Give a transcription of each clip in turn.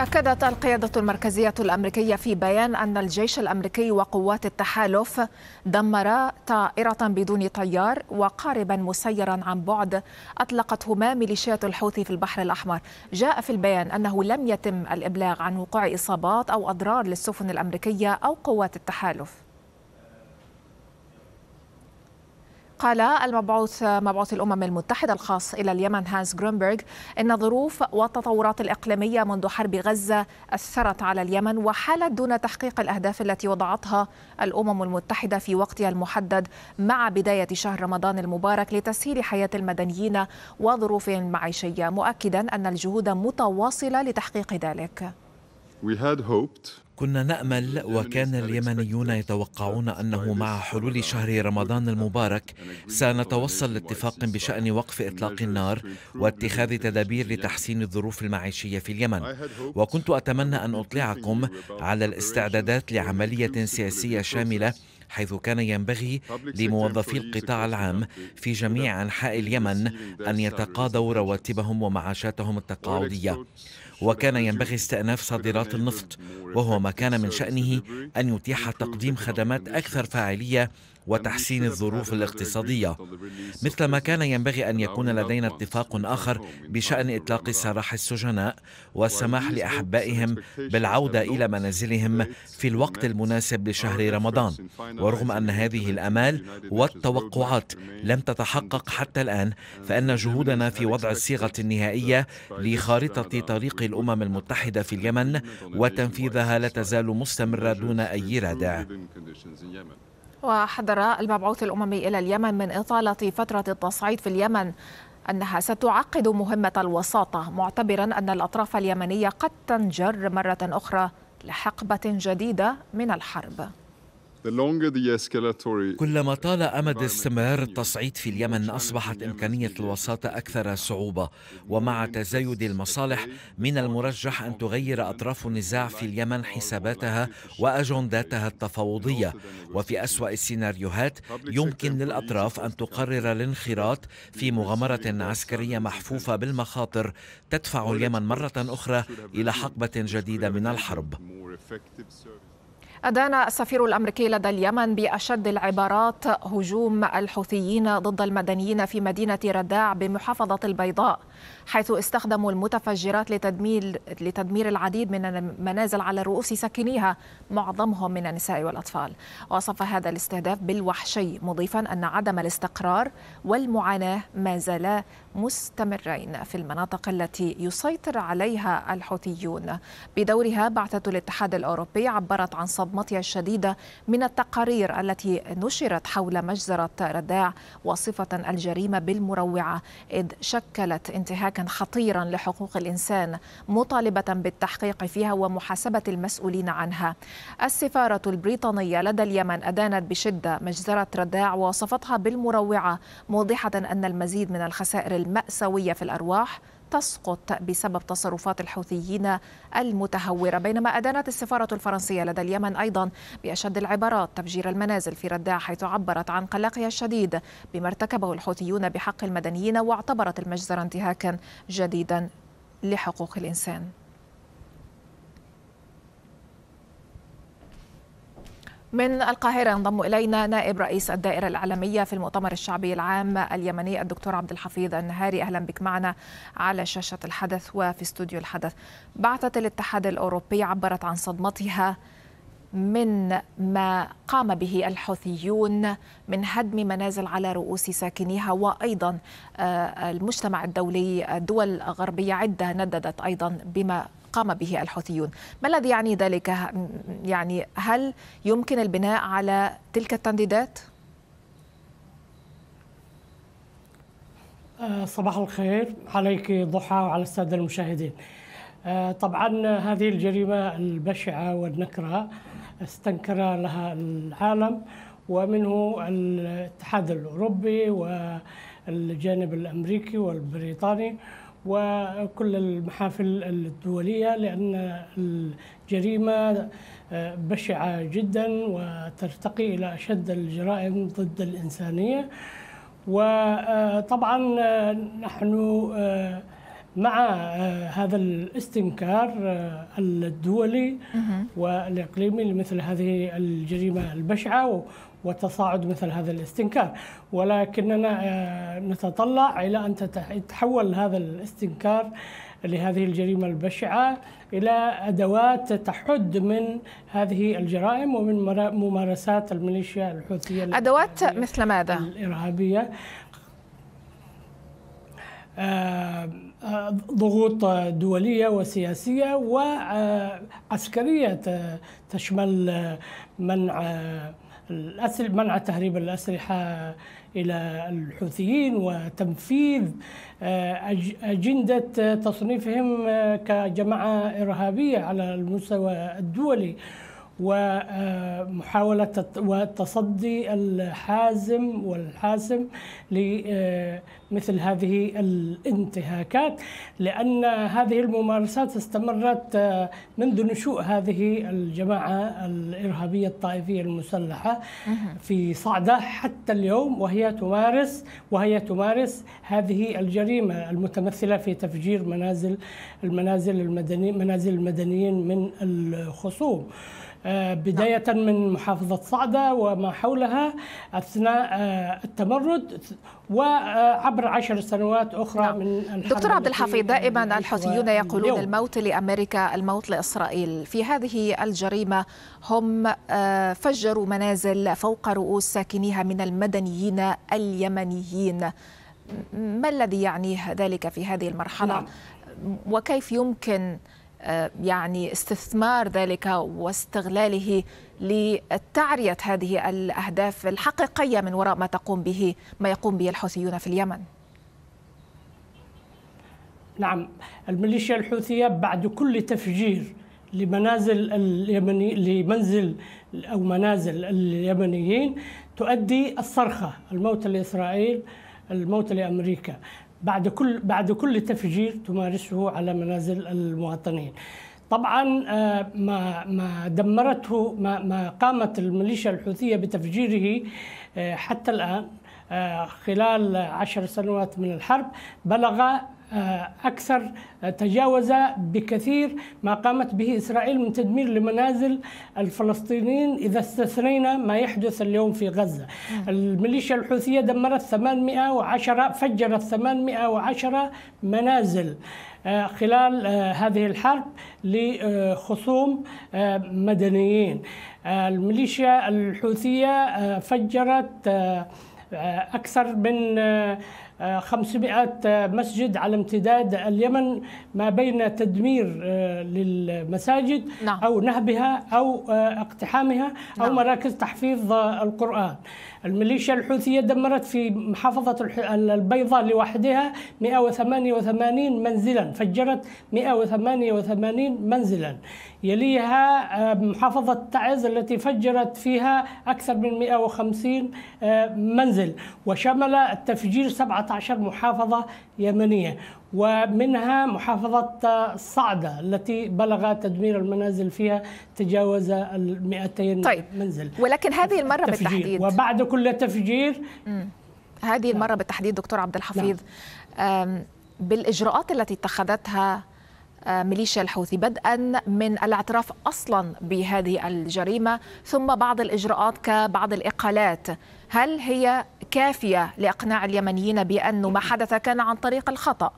أكدت القيادة المركزية الأمريكية في بيان أن الجيش الأمريكي وقوات التحالف دمرا طائرة بدون طيار وقاربا مسيرا عن بعد أطلقتهما ميليشيات الحوثي في البحر الأحمر جاء في البيان أنه لم يتم الإبلاغ عن وقوع إصابات أو أضرار للسفن الأمريكية أو قوات التحالف قال المبعوث مبعوث الأمم المتحدة الخاص إلى اليمن هانس جرونبرغ إن ظروف والتطورات الإقليمية منذ حرب غزة أثرت على اليمن وحالت دون تحقيق الأهداف التي وضعتها الأمم المتحدة في وقتها المحدد مع بداية شهر رمضان المبارك لتسهيل حياة المدنيين وظروفهم المعيشية مؤكدا أن الجهود متواصلة لتحقيق ذلك كنا نامل وكان اليمنيون يتوقعون انه مع حلول شهر رمضان المبارك سنتوصل لاتفاق بشان وقف اطلاق النار واتخاذ تدابير لتحسين الظروف المعيشيه في اليمن وكنت اتمنى ان اطلعكم على الاستعدادات لعمليه سياسيه شامله حيث كان ينبغي لموظفي القطاع العام في جميع أنحاء اليمن أن يتقاضوا رواتبهم ومعاشاتهم التقاعدية وكان ينبغي استئناف صادرات النفط وهو ما كان من شأنه أن يتيح تقديم خدمات أكثر فاعلية وتحسين الظروف الاقتصادية مثل ما كان ينبغي أن يكون لدينا اتفاق آخر بشأن إطلاق سراح السجناء والسماح لأحبائهم بالعودة إلى منازلهم في الوقت المناسب لشهر رمضان ورغم أن هذه الأمال والتوقعات لم تتحقق حتى الآن فإن جهودنا في وضع الصيغة النهائية لخارطة طريق الأمم المتحدة في اليمن وتنفيذها لا تزال مستمرة دون أي رادع وحذر المبعوث الأممي إلى اليمن من إطالة فترة التصعيد في اليمن أنها ستعقد مهمة الوساطة معتبرا أن الأطراف اليمنية قد تنجر مرة أخرى لحقبة جديدة من الحرب كلما طال امد استمرار التصعيد في اليمن اصبحت امكانيه الوساطه اكثر صعوبه ومع تزايد المصالح من المرجح ان تغير اطراف النزاع في اليمن حساباتها واجنداتها التفاوضيه وفي اسوا السيناريوهات يمكن للاطراف ان تقرر الانخراط في مغامره عسكريه محفوفه بالمخاطر تدفع اليمن مره اخرى الى حقبه جديده من الحرب أدان السفير الأمريكي لدى اليمن بأشد العبارات هجوم الحوثيين ضد المدنيين في مدينة رداع بمحافظة البيضاء حيث استخدموا المتفجرات لتدمير لتدمير العديد من المنازل على رؤوس ساكنيها معظمهم من النساء والاطفال. وصف هذا الاستهداف بالوحشي مضيفا ان عدم الاستقرار والمعاناه ما زالا مستمرين في المناطق التي يسيطر عليها الحوثيون. بدورها بعثه الاتحاد الاوروبي عبرت عن صدمتها الشديده من التقارير التي نشرت حول مجزره رداع وصفه الجريمه بالمروعه اذ شكلت انتهاء انتهاكا خطيرا لحقوق الانسان مطالبه بالتحقيق فيها ومحاسبه المسؤولين عنها. السفاره البريطانيه لدى اليمن ادانت بشده مجزره رداع وصفتها بالمروعه موضحه ان المزيد من الخسائر الماساويه في الارواح تسقط بسبب تصرفات الحوثيين المتهورة بينما أدانت السفارة الفرنسية لدى اليمن أيضا بأشد العبارات تفجير المنازل في رداع حيث عبرت عن قلقها الشديد بما ارتكبه الحوثيون بحق المدنيين واعتبرت المجزر انتهاكا جديدا لحقوق الإنسان من القاهرة ينضم إلينا نائب رئيس الدائرة العالمية في المؤتمر الشعبي العام اليمني الدكتور عبد الحفيظ النهاري أهلا بك معنا على شاشة الحدث وفي استوديو الحدث بعثة الاتحاد الأوروبي عبرت عن صدمتها من ما قام به الحوثيون من هدم منازل على رؤوس ساكنيها وأيضا آه، المجتمع الدولي الدول الغربية عدة نددت أيضا بما قام به الحوثيون ما الذي يعني ذلك يعني هل يمكن البناء على تلك التنديدات آه، صباح الخير عليك ضحى وعلى السادة المشاهدين آه، طبعا هذه الجريمة البشعة والنكرة استنكر لها العالم ومنه الاتحاد الأوروبي والجانب الأمريكي والبريطاني وكل المحافل الدولية لأن الجريمة آه، بشعة جدا وترتقي إلى أشد الجرائم ضد الإنسانية وطبعا آه، نحن آه، مع آه، هذا الاستنكار آه، الدولي والاقليمي لمثل هذه الجريمه البشعه وتصاعد مثل هذا الاستنكار ولكننا آه، نتطلع الى ان يتحول هذا الاستنكار لهذه الجريمه البشعه الى ادوات تحد من هذه الجرائم ومن ممارسات الميليشيا الحوثيه ادوات يعني مثل ماذا؟ الارهابيه آه ضغوط دولية وسياسية وعسكرية تشمل منع الأسل منع تهريب الأسلحة إلى الحوثيين وتنفيذ أجندة تصنيفهم كجماعة إرهابية على المستوى الدولي ومحاولة والتصدي الحازم والحاسم لمثل آه، هذه الانتهاكات لأن هذه الممارسات استمرت آه، منذ نشوء هذه الجماعة الإرهابية الطائفية المسلحة في صعدة حتى اليوم وهي تمارس وهي تمارس هذه الجريمة المتمثلة في تفجير منازل المنازل المدني منازل المدنيين من الخصوم آه، بداية نعم. من محافظة صعدة وما حولها أثناء آه، التمرد وعبر آه، عشر سنوات أخرى نعم. من دكتور عبد الحفيظ دائما الحوثيون يقولون اليوم. الموت لأمريكا الموت لإسرائيل في هذه الجريمة هم فجروا منازل فوق رؤوس ساكنيها من المدنيين اليمنيين ما الذي يعنيه ذلك في هذه المرحلة نعم. وكيف يمكن آه، يعني استثمار ذلك واستغلاله لتعرية هذه الأهداف الحقيقية من وراء ما تقوم به ما يقوم به الحوثيون في اليمن نعم الميليشيا الحوثية بعد كل تفجير لمنازل اليمني لمنزل أو منازل اليمنيين تؤدي الصرخة الموت لإسرائيل الموت لأمريكا بعد كل بعد كل تفجير تمارسه على منازل المواطنين. طبعا آه، ما ما دمرته ما ما قامت الميليشيا الحوثيه بتفجيره آه، حتى الان آه، خلال عشر سنوات من الحرب بلغ آه، أكثر آه، تجاوز بكثير ما قامت به إسرائيل من تدمير لمنازل الفلسطينيين إذا استثنينا ما يحدث اليوم في غزة الميليشيا الحوثية دمرت 810 فجرت 810 منازل آه، خلال هذه الحرب لخصوم مدنيين الميليشيا الحوثية فجرت أكثر من 500 مسجد على امتداد اليمن ما بين تدمير آه، للمساجد نعم. أو نهبها أو آه، اقتحامها أو نعم. مراكز تحفيظ آه، القرآن الميليشيا الحوثية دمرت في محافظة البيضاء لوحدها 188 منزلا فجرت 188 منزلا يليها آه، محافظة تعز التي فجرت فيها أكثر من 150 آه، منزل وشمل التفجير 17 محافظة يمنية ومنها محافظة صعدة التي بلغ تدمير المنازل فيها تجاوز ال 200 طيب. منزل ولكن هذه المرة تفجير. بالتحديد وبعد كل تفجير مم. هذه المرة لا. بالتحديد دكتور عبد الحفيظ نعم. بالإجراءات التي اتخذتها ميليشيا الحوثي بدءا من الاعتراف اصلا بهذه الجريمه ثم بعض الاجراءات كبعض الاقالات هل هي كافية لإقناع اليمنيين بأن ما حدث كان عن طريق الخطأ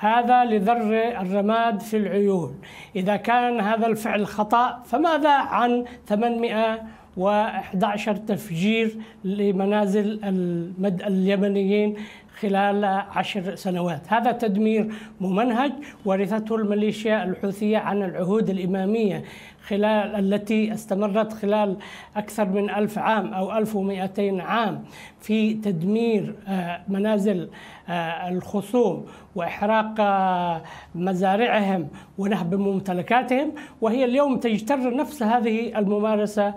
هذا لذر الرماد في العيون إذا كان هذا الفعل خطأ فماذا عن 811 تفجير لمنازل اليمنيين خلال عشر سنوات هذا تدمير ممنهج ورثته الميليشيا الحوثية عن العهود الإمامية خلال التي استمرت خلال أكثر من ألف عام أو ألف ومئتين عام في تدمير آه، منازل آه، الخصوم وإحراق آه، مزارعهم ونهب ممتلكاتهم وهي اليوم تجتر نفس هذه الممارسة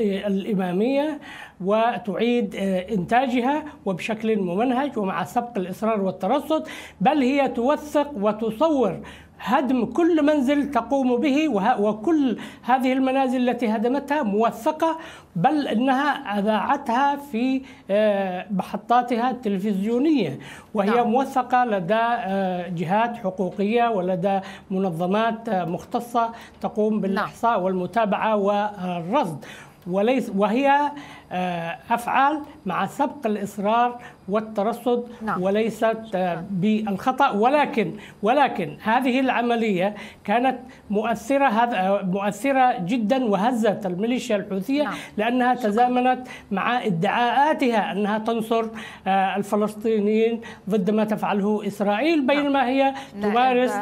الإمامية وتعيد آه، إنتاجها وبشكل ممنهج ومع سبق الإصرار والترصد بل هي توثق وتصور هدم كل منزل تقوم به وكل هذه المنازل التي هدمتها موثقة بل أنها أذاعتها في آه، محطاتها التلفزيونية وهي نعم. موثقة لدى آه، جهات حقوقية ولدى منظمات مختصة تقوم نعم. بالإحصاء نعم. والمتابعة والرصد وليس وهي آه، افعال مع سبق الاصرار والترصد نعم. وليست آه، بالخطا ولكن ولكن هذه العمليه كانت مؤثره هذا آه، مؤثره جدا وهزت الميليشيا الحوثيه نعم. لانها تزامنت مع ادعاءاتها انها تنصر الفلسطينيين ضد ما تفعله اسرائيل نعم. بينما هي تمارس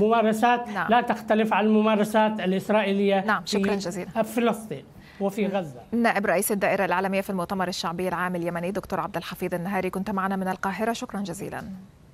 ممارسات نعم. لا تختلف عن الممارسات الاسرائيليه نعم شكرا جزيلا في فلسطين وفي غزة نائب رئيس الدائرة العالمية في المؤتمر الشعبي العام اليمني دكتور عبد الحفيظ النهاري كنت معنا من القاهرة شكرا جزيلا